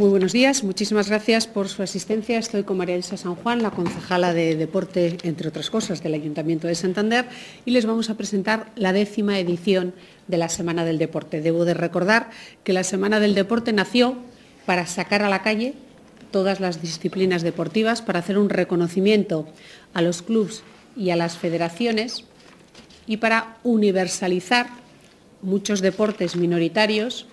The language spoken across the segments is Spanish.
Muy buenos días, muchísimas gracias por su asistencia. Estoy con María Elsa San Juan, la concejala de Deporte, entre otras cosas, del Ayuntamiento de Santander, y les vamos a presentar la décima edición de la Semana del Deporte. Debo de recordar que la Semana del Deporte nació para sacar a la calle todas las disciplinas deportivas, para hacer un reconocimiento a los clubes y a las federaciones y para universalizar muchos deportes minoritarios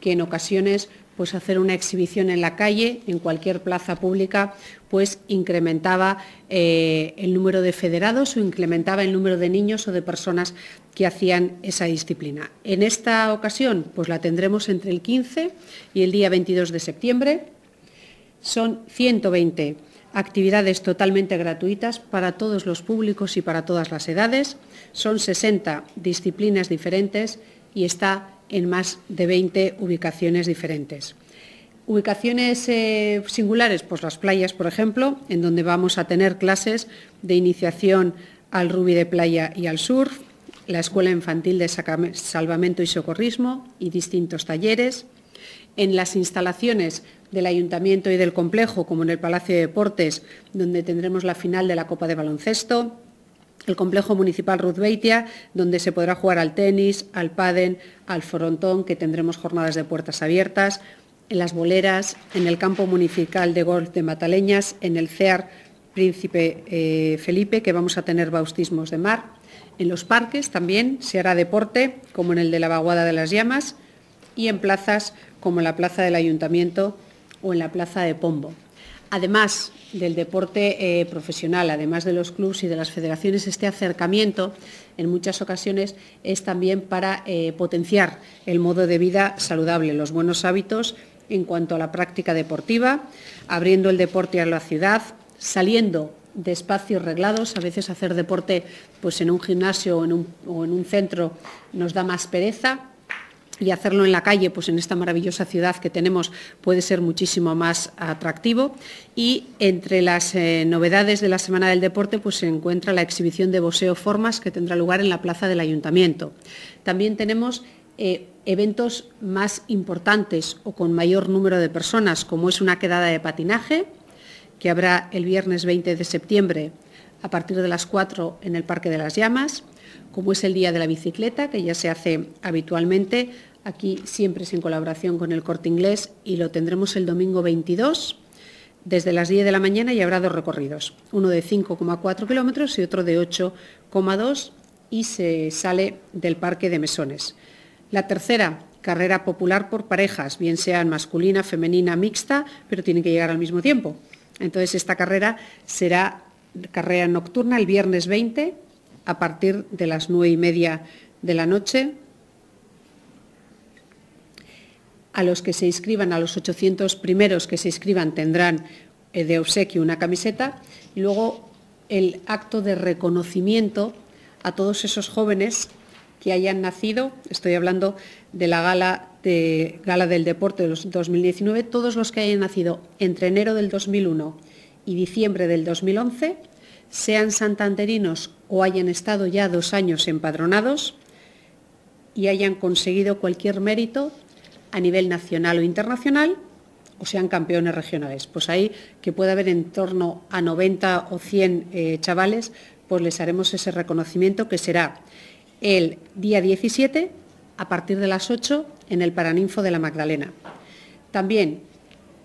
que en ocasiones pues hacer una exhibición en la calle, en cualquier plaza pública, pues incrementaba eh, el número de federados o incrementaba el número de niños o de personas que hacían esa disciplina. En esta ocasión, pues la tendremos entre el 15 y el día 22 de septiembre. Son 120 actividades totalmente gratuitas para todos los públicos y para todas las edades. Son 60 disciplinas diferentes, y está en más de 20 ubicaciones diferentes. Ubicaciones eh, singulares, pues las playas, por ejemplo, en donde vamos a tener clases de iniciación al rugby de playa y al surf, la Escuela Infantil de Salvamento y Socorrismo y distintos talleres. En las instalaciones del Ayuntamiento y del Complejo, como en el Palacio de Deportes, donde tendremos la final de la Copa de Baloncesto, el complejo municipal Ruzbeitia, donde se podrá jugar al tenis, al paden, al frontón, que tendremos jornadas de puertas abiertas, en las boleras, en el campo municipal de golf de Mataleñas, en el CEAR Príncipe eh, Felipe, que vamos a tener bautismos de mar. En los parques también se hará deporte, como en el de la Vaguada de las Llamas, y en plazas como en la Plaza del Ayuntamiento o en la Plaza de Pombo además del deporte eh, profesional, además de los clubes y de las federaciones, este acercamiento en muchas ocasiones es también para eh, potenciar el modo de vida saludable, los buenos hábitos en cuanto a la práctica deportiva, abriendo el deporte a la ciudad, saliendo de espacios reglados. A veces hacer deporte pues, en un gimnasio o en un centro nos da más pereza, y hacerlo en la calle, pues en esta maravillosa ciudad que tenemos, puede ser muchísimo más atractivo. Y entre las eh, novedades de la Semana del Deporte, pues se encuentra la exhibición de Boseo Formas que tendrá lugar en la Plaza del Ayuntamiento. También tenemos eh, eventos más importantes o con mayor número de personas, como es una quedada de patinaje, que habrá el viernes 20 de septiembre a partir de las 4 en el Parque de las Llamas como es el Día de la Bicicleta, que ya se hace habitualmente, aquí siempre es en colaboración con el Corte Inglés y lo tendremos el domingo 22 desde las 10 de la mañana y habrá dos recorridos, uno de 5,4 kilómetros y otro de 8,2 y se sale del Parque de Mesones. La tercera, carrera popular por parejas, bien sean masculina, femenina, mixta, pero tienen que llegar al mismo tiempo. Entonces esta carrera será carrera nocturna el viernes 20 a partir de las nueve y media de la noche. A los que se inscriban, a los 800 primeros que se inscriban, tendrán de obsequio una camiseta. Y luego el acto de reconocimiento a todos esos jóvenes que hayan nacido, estoy hablando de la gala, de, gala del deporte de 2019, todos los que hayan nacido entre enero del 2001 y diciembre del 2011 sean santanderinos o hayan estado ya dos años empadronados y hayan conseguido cualquier mérito a nivel nacional o internacional o sean campeones regionales. Pues ahí que pueda haber en torno a 90 o 100 eh, chavales, pues les haremos ese reconocimiento que será el día 17 a partir de las 8 en el Paraninfo de la Magdalena. También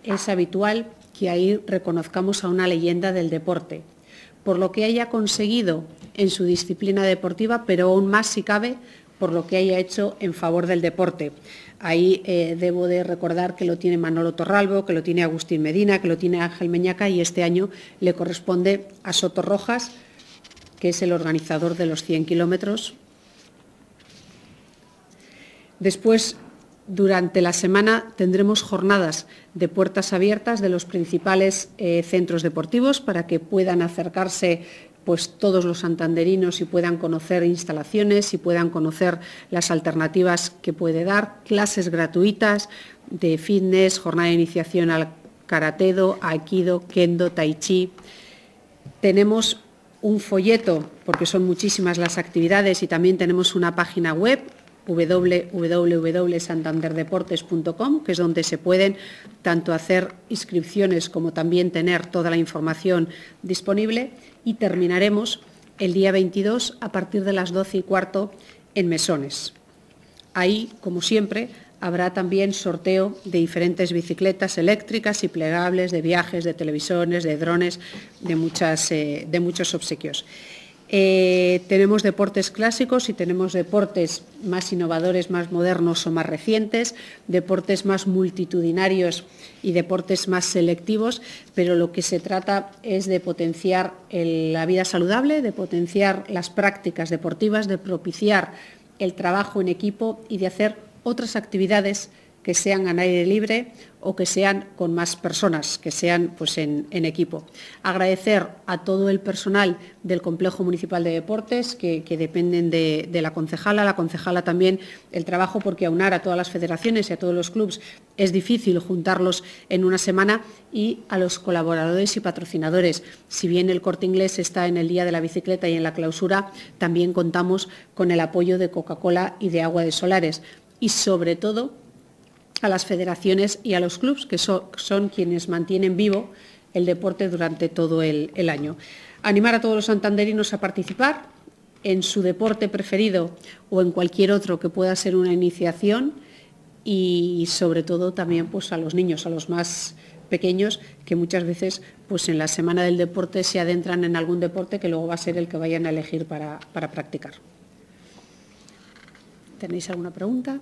es habitual que ahí reconozcamos a una leyenda del deporte, por lo que haya conseguido en su disciplina deportiva, pero aún más si cabe por lo que haya hecho en favor del deporte. Ahí eh, debo de recordar que lo tiene Manolo Torralbo, que lo tiene Agustín Medina, que lo tiene Ángel Meñaca y este año le corresponde a Soto Rojas, que es el organizador de los 100 kilómetros. Después durante la semana tendremos jornadas de puertas abiertas de los principales eh, centros deportivos para que puedan acercarse pues todos los santanderinos y puedan conocer instalaciones y puedan conocer las alternativas que puede dar, clases gratuitas de fitness, jornada de iniciación al karatedo, aikido, kendo, tai chi. Tenemos un folleto, porque son muchísimas las actividades, y también tenemos una página web www.santanderdeportes.com, que es donde se pueden tanto hacer inscripciones como también tener toda la información disponible. Y terminaremos el día 22 a partir de las 12 y cuarto en Mesones. Ahí, como siempre, habrá también sorteo de diferentes bicicletas eléctricas y plegables, de viajes, de televisiones, de drones, de, eh, de muchos obsequios. Eh, tenemos deportes clásicos y tenemos deportes más innovadores, más modernos o más recientes, deportes más multitudinarios y deportes más selectivos, pero lo que se trata es de potenciar la vida saludable, de potenciar las prácticas deportivas, de propiciar el trabajo en equipo y de hacer otras actividades que sean al aire libre o que sean con más personas, que sean pues, en, equipo. Agradecer a todo el personal del Complejo Municipal de Deportes, que, dependen de, la concejala, la concejala también el trabajo, porque aunar a todas las federaciones y a todos los clubes es difícil juntarlos en una semana, y a los colaboradores y patrocinadores. Si bien el corte inglés está en el Día de la Bicicleta y en la clausura, también contamos con el apoyo de Coca-Cola y de Agua de Solares. Y sobre todo a las federaciones y a los clubes, que son, quienes mantienen vivo el deporte durante todo el, año. Animar a todos los santanderinos a participar en su deporte preferido o en cualquier otro que pueda ser una iniciación y sobre todo también pues, a los niños, a los más pequeños que muchas veces pues, en la semana del deporte se adentran en algún deporte que luego va a ser el que vayan a elegir para practicar. ¿Tenéis alguna pregunta?